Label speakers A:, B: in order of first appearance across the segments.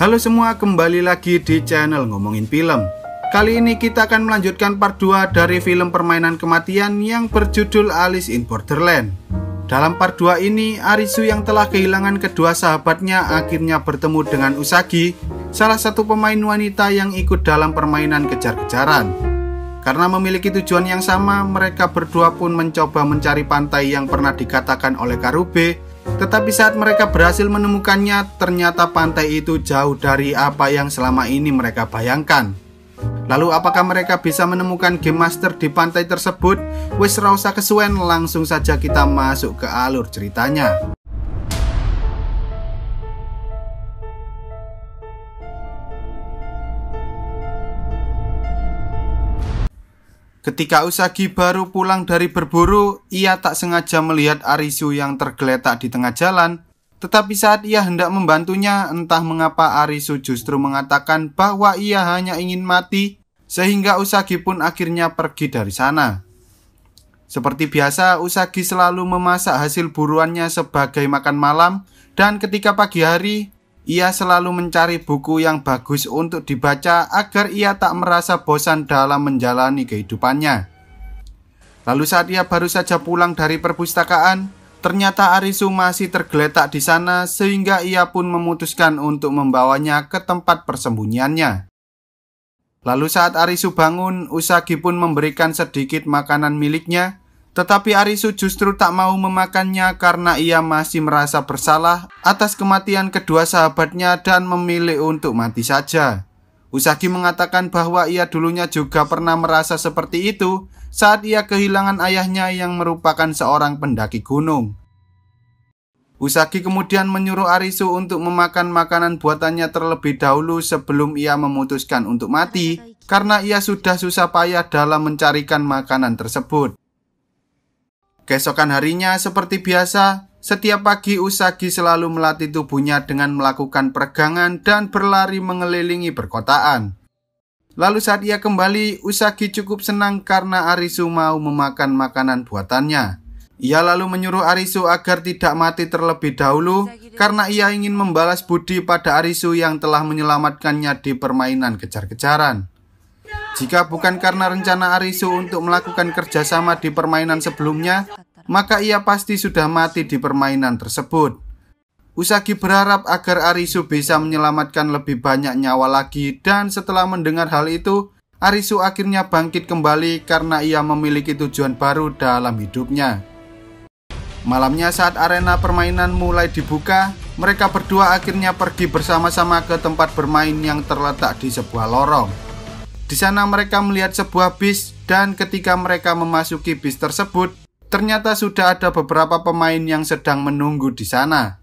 A: Halo semua, kembali lagi di channel Ngomongin Film. Kali ini kita akan melanjutkan part 2 dari film permainan kematian yang berjudul Alice in Borderland. Dalam part 2 ini, Arisu yang telah kehilangan kedua sahabatnya akhirnya bertemu dengan Usagi, salah satu pemain wanita yang ikut dalam permainan kejar-kejaran. Karena memiliki tujuan yang sama, mereka berdua pun mencoba mencari pantai yang pernah dikatakan oleh Karube tetapi saat mereka berhasil menemukannya, ternyata pantai itu jauh dari apa yang selama ini mereka bayangkan. Lalu apakah mereka bisa menemukan Game Master di pantai tersebut? Wis rausa kesuwen, langsung saja kita masuk ke alur ceritanya. Ketika Usagi baru pulang dari berburu, ia tak sengaja melihat Arisu yang tergeletak di tengah jalan. Tetapi saat ia hendak membantunya, entah mengapa Arisu justru mengatakan bahwa ia hanya ingin mati, sehingga Usagi pun akhirnya pergi dari sana. Seperti biasa, Usagi selalu memasak hasil buruannya sebagai makan malam, dan ketika pagi hari, ia selalu mencari buku yang bagus untuk dibaca agar ia tak merasa bosan dalam menjalani kehidupannya. Lalu saat ia baru saja pulang dari perpustakaan, ternyata Arisu masih tergeletak di sana sehingga ia pun memutuskan untuk membawanya ke tempat persembunyiannya. Lalu saat Arisu bangun, Usagi pun memberikan sedikit makanan miliknya tetapi Arisu justru tak mau memakannya karena ia masih merasa bersalah atas kematian kedua sahabatnya dan memilih untuk mati saja. Usagi mengatakan bahwa ia dulunya juga pernah merasa seperti itu saat ia kehilangan ayahnya yang merupakan seorang pendaki gunung. Usagi kemudian menyuruh Arisu untuk memakan makanan buatannya terlebih dahulu sebelum ia memutuskan untuk mati karena ia sudah susah payah dalam mencarikan makanan tersebut. Keesokan harinya, seperti biasa, setiap pagi Usagi selalu melatih tubuhnya dengan melakukan peregangan dan berlari mengelilingi perkotaan. Lalu saat ia kembali, Usagi cukup senang karena Arisu mau memakan makanan buatannya. Ia lalu menyuruh Arisu agar tidak mati terlebih dahulu karena ia ingin membalas budi pada Arisu yang telah menyelamatkannya di permainan kejar-kejaran. Jika bukan karena rencana Arisu untuk melakukan kerjasama di permainan sebelumnya, maka ia pasti sudah mati di permainan tersebut. Usagi berharap agar Arisu bisa menyelamatkan lebih banyak nyawa lagi dan setelah mendengar hal itu, Arisu akhirnya bangkit kembali karena ia memiliki tujuan baru dalam hidupnya. Malamnya saat arena permainan mulai dibuka, mereka berdua akhirnya pergi bersama-sama ke tempat bermain yang terletak di sebuah lorong. Di sana mereka melihat sebuah bis dan ketika mereka memasuki bis tersebut, ternyata sudah ada beberapa pemain yang sedang menunggu di sana.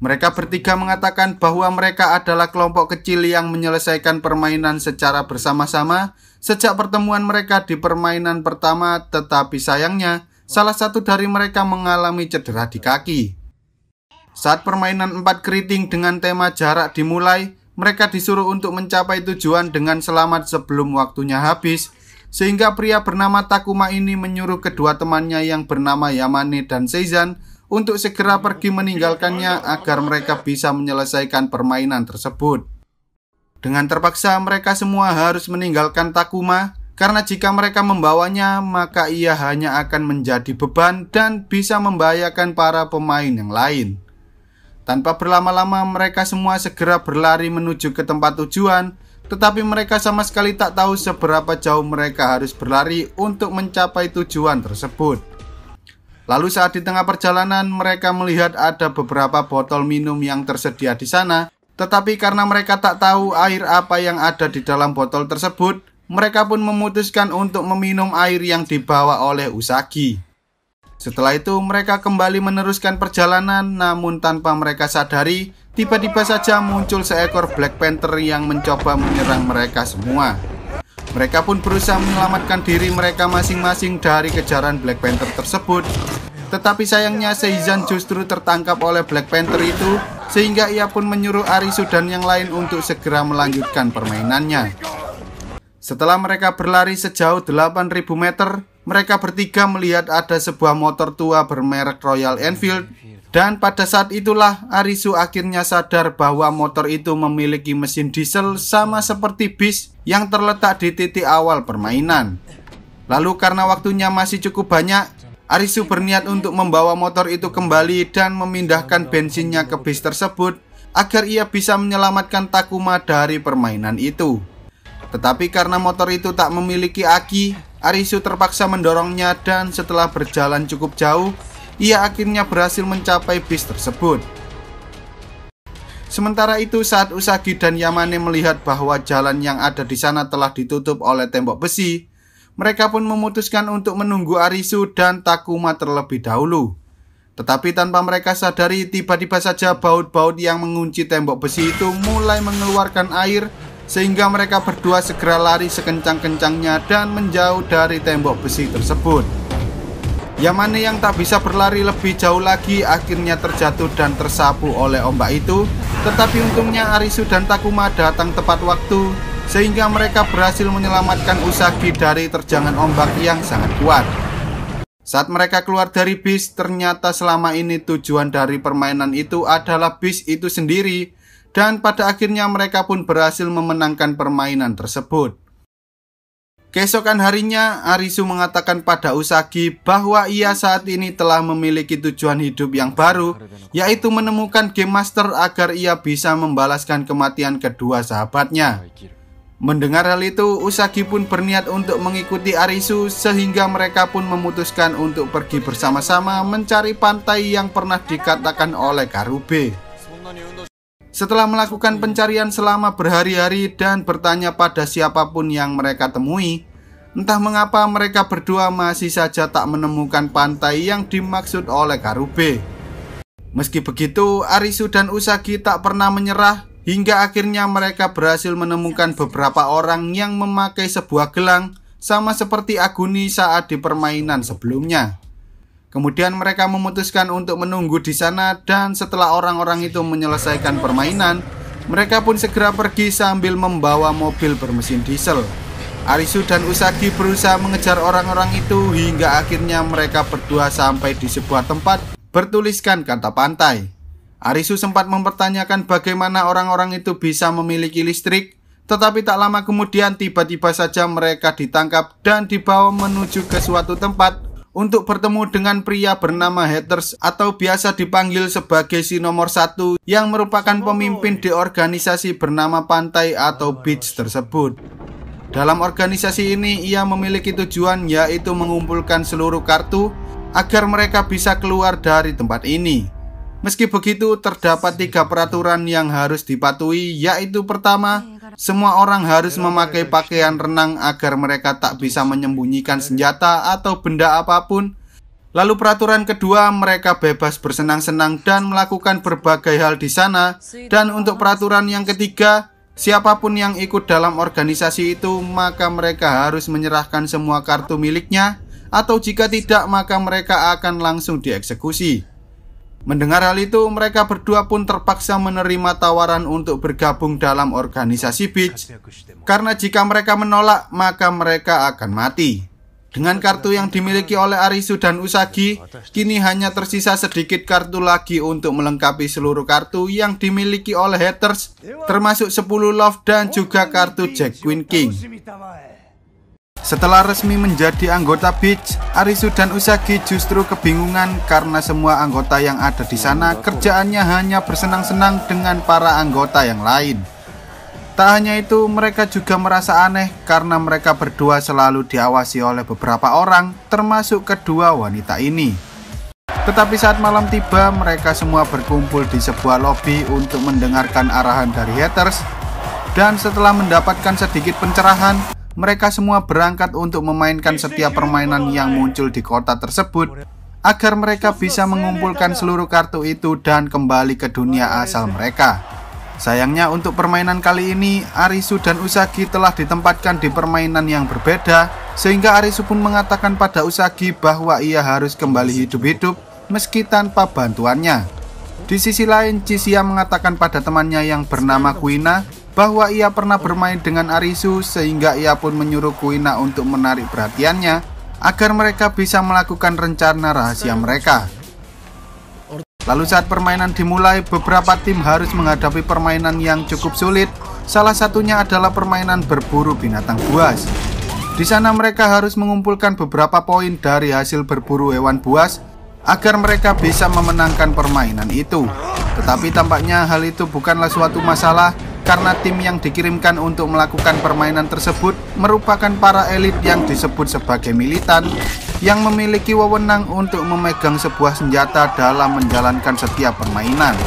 A: Mereka bertiga mengatakan bahwa mereka adalah kelompok kecil yang menyelesaikan permainan secara bersama-sama sejak pertemuan mereka di permainan pertama, tetapi sayangnya salah satu dari mereka mengalami cedera di kaki. Saat permainan empat keriting dengan tema jarak dimulai, mereka disuruh untuk mencapai tujuan dengan selamat sebelum waktunya habis, sehingga pria bernama Takuma ini menyuruh kedua temannya yang bernama Yamane dan Seizan untuk segera pergi meninggalkannya agar mereka bisa menyelesaikan permainan tersebut. Dengan terpaksa mereka semua harus meninggalkan Takuma karena jika mereka membawanya maka ia hanya akan menjadi beban dan bisa membahayakan para pemain yang lain. Tanpa berlama-lama mereka semua segera berlari menuju ke tempat tujuan Tetapi mereka sama sekali tak tahu seberapa jauh mereka harus berlari untuk mencapai tujuan tersebut Lalu saat di tengah perjalanan mereka melihat ada beberapa botol minum yang tersedia di sana Tetapi karena mereka tak tahu air apa yang ada di dalam botol tersebut Mereka pun memutuskan untuk meminum air yang dibawa oleh Usagi setelah itu mereka kembali meneruskan perjalanan namun tanpa mereka sadari tiba-tiba saja muncul seekor Black Panther yang mencoba menyerang mereka semua. Mereka pun berusaha menyelamatkan diri mereka masing-masing dari kejaran Black Panther tersebut. Tetapi sayangnya Seizan justru tertangkap oleh Black Panther itu sehingga ia pun menyuruh Arisu dan yang lain untuk segera melanjutkan permainannya. Setelah mereka berlari sejauh 8000 meter, mereka bertiga melihat ada sebuah motor tua bermerek Royal Enfield dan pada saat itulah Arisu akhirnya sadar bahwa motor itu memiliki mesin diesel sama seperti bis yang terletak di titik awal permainan. Lalu karena waktunya masih cukup banyak, Arisu berniat untuk membawa motor itu kembali dan memindahkan bensinnya ke bis tersebut agar ia bisa menyelamatkan Takuma dari permainan itu. Tetapi karena motor itu tak memiliki aki, Arisu terpaksa mendorongnya dan setelah berjalan cukup jauh, ia akhirnya berhasil mencapai bis tersebut. Sementara itu saat Usagi dan Yamane melihat bahwa jalan yang ada di sana telah ditutup oleh tembok besi, mereka pun memutuskan untuk menunggu Arisu dan Takuma terlebih dahulu. Tetapi tanpa mereka sadari, tiba-tiba saja baut-baut yang mengunci tembok besi itu mulai mengeluarkan air sehingga mereka berdua segera lari sekencang-kencangnya dan menjauh dari tembok besi tersebut. Yamane yang tak bisa berlari lebih jauh lagi akhirnya terjatuh dan tersapu oleh ombak itu, tetapi untungnya Arisu dan Takuma datang tepat waktu sehingga mereka berhasil menyelamatkan Usagi dari terjangan ombak yang sangat kuat. Saat mereka keluar dari bis, ternyata selama ini tujuan dari permainan itu adalah bis itu sendiri dan pada akhirnya mereka pun berhasil memenangkan permainan tersebut. Keesokan harinya, Arisu mengatakan pada Usagi bahwa ia saat ini telah memiliki tujuan hidup yang baru, yaitu menemukan Game Master agar ia bisa membalaskan kematian kedua sahabatnya. Mendengar hal itu, Usagi pun berniat untuk mengikuti Arisu sehingga mereka pun memutuskan untuk pergi bersama-sama mencari pantai yang pernah dikatakan oleh Karube. Setelah melakukan iya. pencarian selama berhari-hari dan bertanya pada siapapun yang mereka temui, entah mengapa mereka berdua masih saja tak menemukan pantai yang dimaksud oleh Karube. Meski begitu, Arisu dan Usagi tak pernah menyerah hingga akhirnya mereka berhasil menemukan beberapa orang yang memakai sebuah gelang sama seperti Aguni saat di permainan sebelumnya. Kemudian mereka memutuskan untuk menunggu di sana dan setelah orang-orang itu menyelesaikan permainan, mereka pun segera pergi sambil membawa mobil bermesin diesel. Arisu dan Usagi berusaha mengejar orang-orang itu hingga akhirnya mereka berdua sampai di sebuah tempat bertuliskan kata pantai. Arisu sempat mempertanyakan bagaimana orang-orang itu bisa memiliki listrik, tetapi tak lama kemudian tiba-tiba saja mereka ditangkap dan dibawa menuju ke suatu tempat untuk bertemu dengan pria bernama Haters atau biasa dipanggil sebagai si nomor satu yang merupakan pemimpin di organisasi bernama Pantai atau Beach tersebut. Dalam organisasi ini, ia memiliki tujuan yaitu mengumpulkan seluruh kartu agar mereka bisa keluar dari tempat ini. Meski begitu, terdapat tiga peraturan yang harus dipatuhi, yaitu pertama, semua orang harus memakai pakaian renang agar mereka tak bisa menyembunyikan senjata atau benda apapun. Lalu peraturan kedua, mereka bebas bersenang-senang dan melakukan berbagai hal di sana. Dan untuk peraturan yang ketiga, siapapun yang ikut dalam organisasi itu, maka mereka harus menyerahkan semua kartu miliknya, atau jika tidak, maka mereka akan langsung dieksekusi. Mendengar hal itu, mereka berdua pun terpaksa menerima tawaran untuk bergabung dalam organisasi Beach, karena jika mereka menolak, maka mereka akan mati. Dengan kartu yang dimiliki oleh Arisu dan Usagi, kini hanya tersisa sedikit kartu lagi untuk melengkapi seluruh kartu yang dimiliki oleh haters, termasuk 10 love dan juga kartu Jack Queen King. Setelah resmi menjadi anggota Beach, Arisu dan Usagi justru kebingungan karena semua anggota yang ada di sana kerjaannya hanya bersenang-senang dengan para anggota yang lain. Tak hanya itu, mereka juga merasa aneh karena mereka berdua selalu diawasi oleh beberapa orang, termasuk kedua wanita ini. Tetapi saat malam tiba, mereka semua berkumpul di sebuah lobi untuk mendengarkan arahan dari haters dan setelah mendapatkan sedikit pencerahan, mereka semua berangkat untuk memainkan setiap permainan yang muncul di kota tersebut agar mereka bisa mengumpulkan seluruh kartu itu dan kembali ke dunia asal mereka. Sayangnya untuk permainan kali ini, Arisu dan Usagi telah ditempatkan di permainan yang berbeda, sehingga Arisu pun mengatakan pada Usagi bahwa ia harus kembali hidup-hidup meski tanpa bantuannya. Di sisi lain, Cisia mengatakan pada temannya yang bernama Kuina bahwa ia pernah bermain dengan Arisu sehingga ia pun menyuruh Kuina untuk menarik perhatiannya agar mereka bisa melakukan rencana rahasia mereka. Lalu saat permainan dimulai, beberapa tim harus menghadapi permainan yang cukup sulit. Salah satunya adalah permainan berburu binatang buas. Di sana mereka harus mengumpulkan beberapa poin dari hasil berburu hewan buas agar mereka bisa memenangkan permainan itu. Tetapi tampaknya hal itu bukanlah suatu masalah karena tim yang dikirimkan untuk melakukan permainan tersebut merupakan para elit yang disebut sebagai militan yang memiliki wewenang untuk memegang sebuah senjata dalam menjalankan setiap permainan.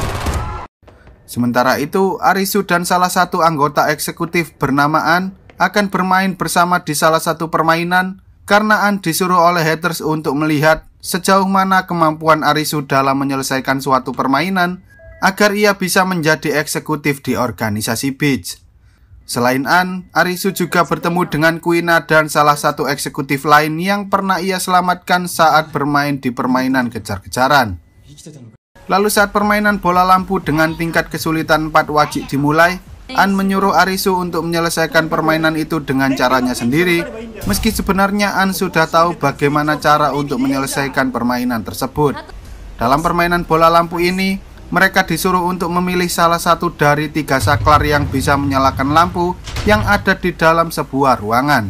A: Sementara itu, Arisu dan salah satu anggota eksekutif bernama An akan bermain bersama di salah satu permainan karena An disuruh oleh haters untuk melihat sejauh mana kemampuan Arisu dalam menyelesaikan suatu permainan agar ia bisa menjadi eksekutif di organisasi Beach. Selain An, Arisu juga bertemu dengan Kuina dan salah satu eksekutif lain yang pernah ia selamatkan saat bermain di permainan kejar-kejaran. Lalu saat permainan bola lampu dengan tingkat kesulitan 4 wajib dimulai, An menyuruh Arisu untuk menyelesaikan permainan itu dengan caranya sendiri, meski sebenarnya An sudah tahu bagaimana cara untuk menyelesaikan permainan tersebut. Dalam permainan bola lampu ini, mereka disuruh untuk memilih salah satu dari tiga saklar yang bisa menyalakan lampu yang ada di dalam sebuah ruangan.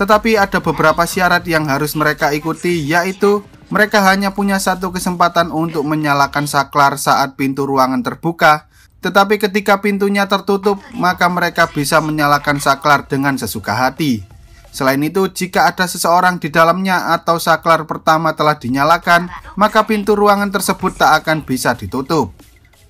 A: Tetapi ada beberapa syarat yang harus mereka ikuti yaitu mereka hanya punya satu kesempatan untuk menyalakan saklar saat pintu ruangan terbuka tetapi ketika pintunya tertutup maka mereka bisa menyalakan saklar dengan sesuka hati. Selain itu, jika ada seseorang di dalamnya atau saklar pertama telah dinyalakan, maka pintu ruangan tersebut tak akan bisa ditutup.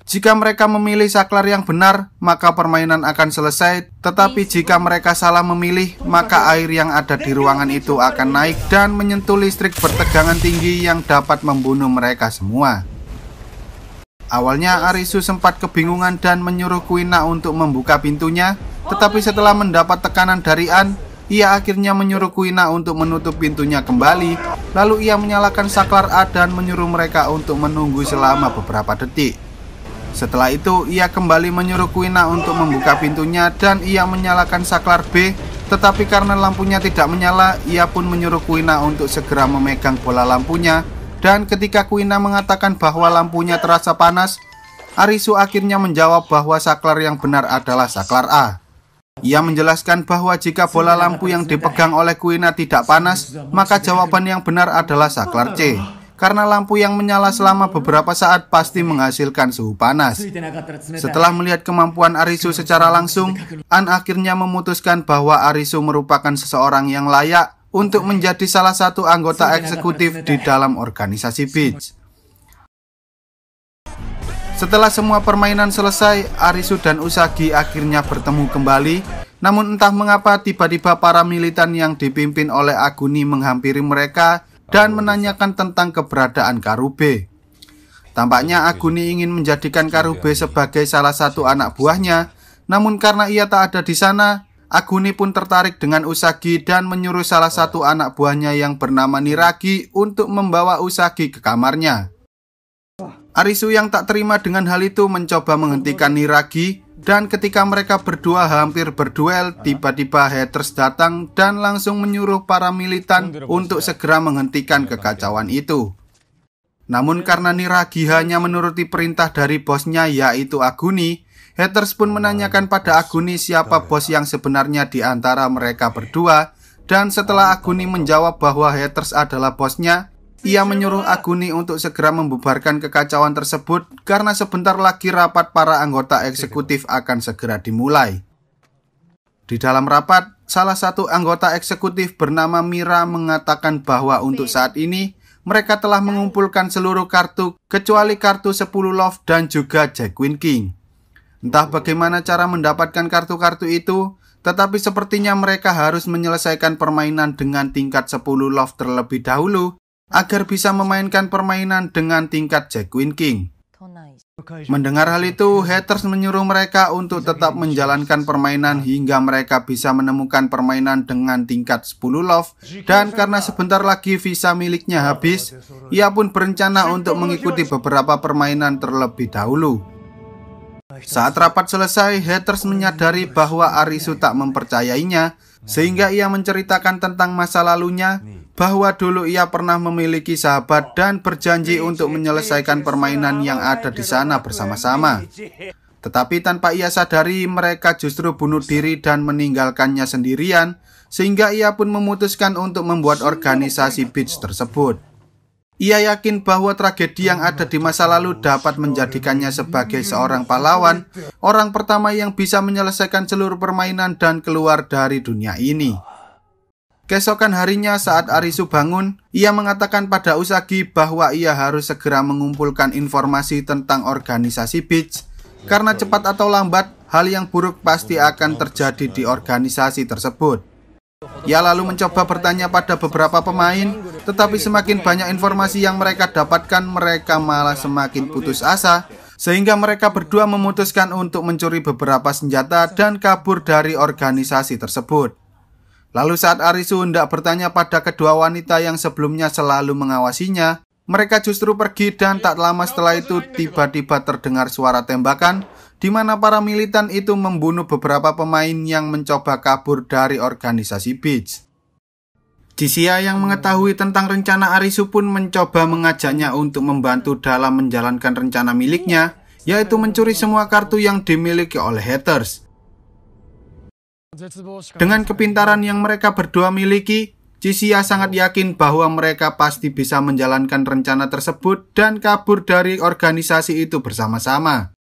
A: Jika mereka memilih saklar yang benar, maka permainan akan selesai. Tetapi jika mereka salah memilih, maka air yang ada di ruangan itu akan naik dan menyentuh listrik bertegangan tinggi yang dapat membunuh mereka semua. Awalnya Arisu sempat kebingungan dan menyuruh Kuina untuk membuka pintunya, tetapi setelah mendapat tekanan dari An, ia akhirnya menyuruh Kuina untuk menutup pintunya kembali, lalu ia menyalakan saklar A dan menyuruh mereka untuk menunggu selama beberapa detik. Setelah itu, ia kembali menyuruh Kuina untuk membuka pintunya dan ia menyalakan saklar B, tetapi karena lampunya tidak menyala, ia pun menyuruh Kuina untuk segera memegang bola lampunya dan ketika Kuina mengatakan bahwa lampunya terasa panas, Arisu akhirnya menjawab bahwa saklar yang benar adalah saklar A. Ia menjelaskan bahwa jika bola lampu yang dipegang oleh Kuina tidak panas, maka jawaban yang benar adalah saklar C. Karena lampu yang menyala selama beberapa saat pasti menghasilkan suhu panas. Setelah melihat kemampuan Arisu secara langsung, An akhirnya memutuskan bahwa Arisu merupakan seseorang yang layak untuk menjadi salah satu anggota eksekutif di dalam organisasi Beach. Setelah semua permainan selesai, Arisu dan Usagi akhirnya bertemu kembali. Namun entah mengapa tiba-tiba para militan yang dipimpin oleh Aguni menghampiri mereka dan menanyakan tentang keberadaan Karube. Tampaknya Aguni ingin menjadikan Karube sebagai salah satu anak buahnya, namun karena ia tak ada di sana, Aguni pun tertarik dengan Usagi dan menyuruh salah satu anak buahnya yang bernama Niragi untuk membawa Usagi ke kamarnya. Arisu yang tak terima dengan hal itu mencoba menghentikan Niragi dan ketika mereka berdua hampir berduel, tiba-tiba haters datang dan langsung menyuruh para militan untuk segera menghentikan kekacauan itu. Namun karena Niragi hanya menuruti perintah dari bosnya yaitu Aguni, haters pun menanyakan pada Aguni siapa bos yang sebenarnya di antara mereka berdua dan setelah Aguni menjawab bahwa haters adalah bosnya, ia menyuruh Aguni untuk segera membubarkan kekacauan tersebut karena sebentar lagi rapat para anggota eksekutif akan segera dimulai. Di dalam rapat, salah satu anggota eksekutif bernama Mira mengatakan bahwa untuk saat ini mereka telah mengumpulkan seluruh kartu kecuali kartu 10 love dan juga Jack Queen King. Entah bagaimana cara mendapatkan kartu-kartu itu, tetapi sepertinya mereka harus menyelesaikan permainan dengan tingkat 10 love terlebih dahulu agar bisa memainkan permainan dengan tingkat Jack Queen King. Mendengar hal itu, haters menyuruh mereka untuk tetap menjalankan permainan hingga mereka bisa menemukan permainan dengan tingkat 10 love dan karena sebentar lagi visa miliknya habis, ia pun berencana untuk mengikuti beberapa permainan terlebih dahulu. Saat rapat selesai, haters menyadari bahwa Arisu tak mempercayainya, sehingga ia menceritakan tentang masa lalunya bahwa dulu ia pernah memiliki sahabat dan berjanji untuk menyelesaikan permainan yang ada di sana bersama-sama. Tetapi tanpa ia sadari, mereka justru bunuh diri dan meninggalkannya sendirian, sehingga ia pun memutuskan untuk membuat organisasi Beach tersebut. Ia yakin bahwa tragedi yang ada di masa lalu dapat menjadikannya sebagai seorang pahlawan, orang pertama yang bisa menyelesaikan seluruh permainan dan keluar dari dunia ini. Kesokan harinya saat Arisu bangun, ia mengatakan pada Usagi bahwa ia harus segera mengumpulkan informasi tentang organisasi Beach karena cepat atau lambat hal yang buruk pasti akan terjadi di organisasi tersebut. Ia lalu mencoba bertanya pada beberapa pemain, tetapi semakin banyak informasi yang mereka dapatkan, mereka malah semakin putus asa sehingga mereka berdua memutuskan untuk mencuri beberapa senjata dan kabur dari organisasi tersebut. Lalu saat Arisu hendak bertanya pada kedua wanita yang sebelumnya selalu mengawasinya, mereka justru pergi dan tak lama setelah itu tiba-tiba terdengar suara tembakan di mana para militan itu membunuh beberapa pemain yang mencoba kabur dari organisasi Beach. Jisia yang mengetahui tentang rencana Arisu pun mencoba mengajaknya untuk membantu dalam menjalankan rencana miliknya, yaitu mencuri semua kartu yang dimiliki oleh haters. Dengan kepintaran yang mereka berdua miliki, Cixia sangat yakin bahwa mereka pasti bisa menjalankan rencana tersebut dan kabur dari organisasi itu bersama-sama.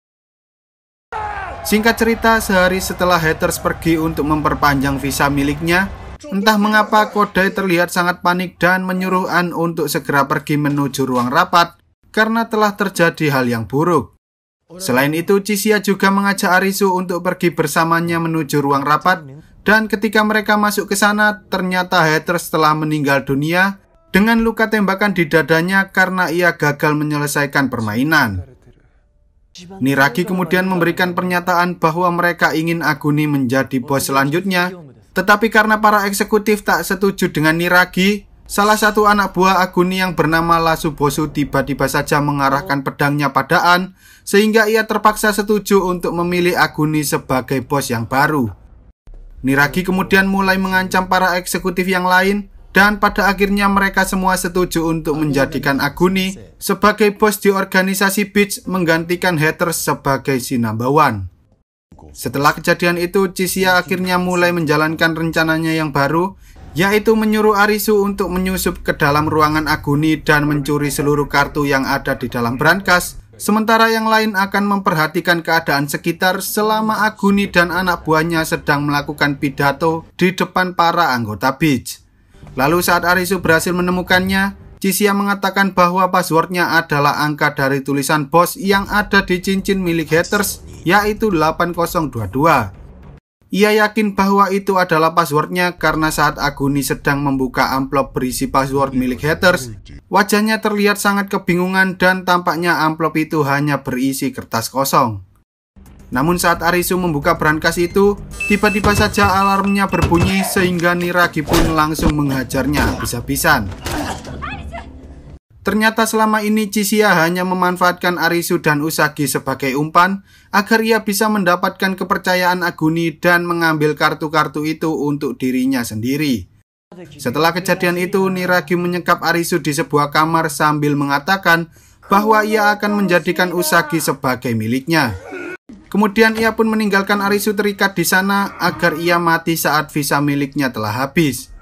A: Singkat cerita, sehari setelah haters pergi untuk memperpanjang visa miliknya, entah mengapa Kodai terlihat sangat panik dan menyuruh An untuk segera pergi menuju ruang rapat karena telah terjadi hal yang buruk. Selain itu, Cisia juga mengajak Arisu untuk pergi bersamanya menuju ruang rapat, dan ketika mereka masuk ke sana, ternyata Heather setelah meninggal dunia dengan luka tembakan di dadanya karena ia gagal menyelesaikan permainan. Niragi kemudian memberikan pernyataan bahwa mereka ingin Aguni menjadi bos selanjutnya, tetapi karena para eksekutif tak setuju dengan Niragi, Salah satu anak buah Aguni yang bernama Lasu Lasubosu tiba-tiba saja mengarahkan pedangnya pada An, sehingga ia terpaksa setuju untuk memilih Aguni sebagai bos yang baru. Niragi kemudian mulai mengancam para eksekutif yang lain, dan pada akhirnya mereka semua setuju untuk menjadikan Aguni sebagai bos di organisasi Beach menggantikan Haters sebagai si number one. Setelah kejadian itu, Cisia akhirnya mulai menjalankan rencananya yang baru, yaitu menyuruh Arisu untuk menyusup ke dalam ruangan Aguni dan mencuri seluruh kartu yang ada di dalam brankas, sementara yang lain akan memperhatikan keadaan sekitar selama Aguni dan anak buahnya sedang melakukan pidato di depan para anggota Beach. Lalu saat Arisu berhasil menemukannya, Cisia mengatakan bahwa passwordnya adalah angka dari tulisan bos yang ada di cincin milik haters, yaitu 8022. Ia yakin bahwa itu adalah passwordnya karena saat Aguni sedang membuka amplop berisi password milik haters, wajahnya terlihat sangat kebingungan dan tampaknya amplop itu hanya berisi kertas kosong. Namun saat Arisu membuka brankas itu, tiba-tiba saja alarmnya berbunyi sehingga Niragi pun langsung menghajarnya habis-habisan. Ternyata selama ini Cisia hanya memanfaatkan Arisu dan Usagi sebagai umpan agar ia bisa mendapatkan kepercayaan Aguni dan mengambil kartu-kartu itu untuk dirinya sendiri. Setelah kejadian itu, Niragi menyekap Arisu di sebuah kamar sambil mengatakan bahwa ia akan menjadikan Usagi sebagai miliknya. Kemudian ia pun meninggalkan Arisu terikat di sana agar ia mati saat visa miliknya telah habis.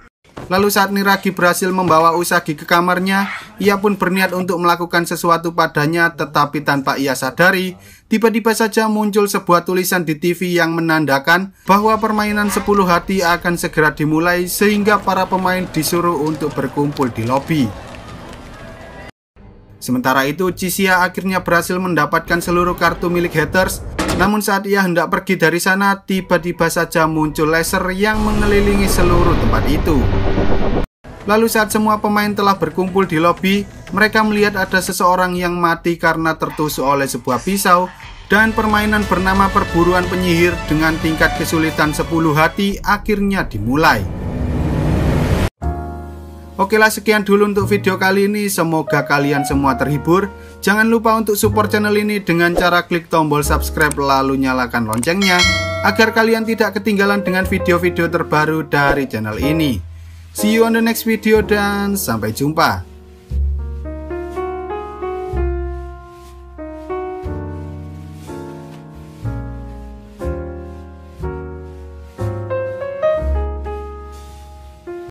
A: Lalu saat Niragi berhasil membawa Usagi ke kamarnya, ia pun berniat untuk melakukan sesuatu padanya tetapi tanpa ia sadari, tiba-tiba saja muncul sebuah tulisan di TV yang menandakan bahwa permainan 10 hati akan segera dimulai sehingga para pemain disuruh untuk berkumpul di lobi. Sementara itu, Cisia akhirnya berhasil mendapatkan seluruh kartu milik haters. Namun saat ia hendak pergi dari sana, tiba-tiba saja muncul laser yang mengelilingi seluruh tempat itu. Lalu saat semua pemain telah berkumpul di lobi, mereka melihat ada seseorang yang mati karena tertusuk oleh sebuah pisau dan permainan bernama perburuan penyihir dengan tingkat kesulitan 10 hati akhirnya dimulai. Oke lah sekian dulu untuk video kali ini, semoga kalian semua terhibur. Jangan lupa untuk support channel ini dengan cara klik tombol subscribe lalu nyalakan loncengnya agar kalian tidak ketinggalan dengan video-video terbaru dari channel ini. See you on the next video dan sampai jumpa.